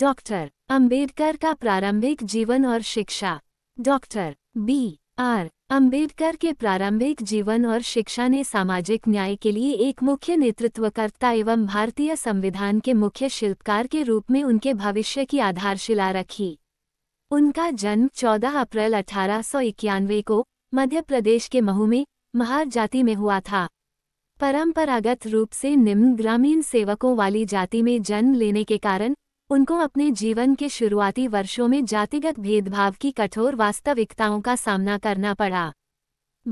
doctor Ambedkar का प्रारंभिक जीवन और शिक्षा डॉक्टर बी आर अंबेडकर के प्रारंभिक जीवन और शिक्षा ने सामाजिक न्याय के लिए एक मुख्य नेतृत्वकर्ता एवं भारतीय संविधान के मुख्य शिल्पकार के रूप में उनके भविष्य की आधारशिला रखी उनका जन्म 14 अप्रैल अठारह को मध्य प्रदेश के महू में महार जाति में हुआ था परंपरागत रूप से निम्न ग्रामीण सेवकों वाली जाति में जन्म लेने के कारण उनको अपने जीवन के शुरुआती वर्षों में जातिगत भेदभाव की कठोर वास्तविकताओं का सामना करना पड़ा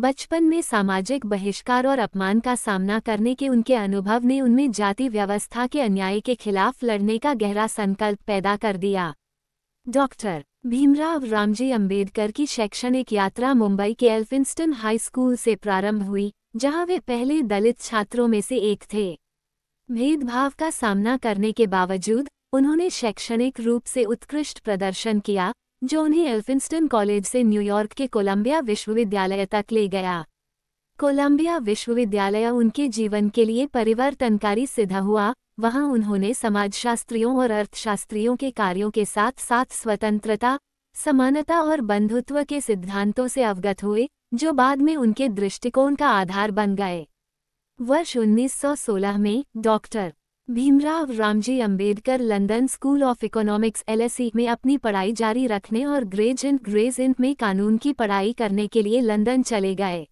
बचपन में सामाजिक बहिष्कार और अपमान का सामना करने के उनके अनुभव ने उनमें जाति व्यवस्था के अन्याय के खिलाफ लड़ने का गहरा संकल्प पैदा कर दिया डॉक्टर भीमराव रामजी अंबेडकर की शैक्षणिक यात्रा मुंबई के एल्फिंस्टन हाई स्कूल से प्रारंभ हुई जहां वे पहले दलित छात्रों में से एक थे भेदभाव का सामना करने के बावजूद उन्होंने शैक्षणिक रूप से उत्कृष्ट प्रदर्शन किया जो उन्हें एल्फिंस्टन कॉलेज से न्यूयॉर्क के कोलंबिया विश्वविद्यालय तक ले गया कोलंबिया विश्वविद्यालय उनके जीवन के लिए परिवर्तनकारी सिद्ध हुआ वहां उन्होंने समाजशास्त्रियों और अर्थशास्त्रियों के कार्यों के साथ साथ स्वतंत्रता समानता और बंधुत्व के सिद्धांतों से अवगत हुए जो बाद में उनके दृष्टिकोण का आधार बन गए वर्ष 1916 में doctor Bhimrao Ramji Ambedkar London School of Economics LSE में अपनी पढ़ाई जारी रखने और ग्रेज इन ग्रेज इन में कानून की पढ़ाई करने के लिए लंदन चले गए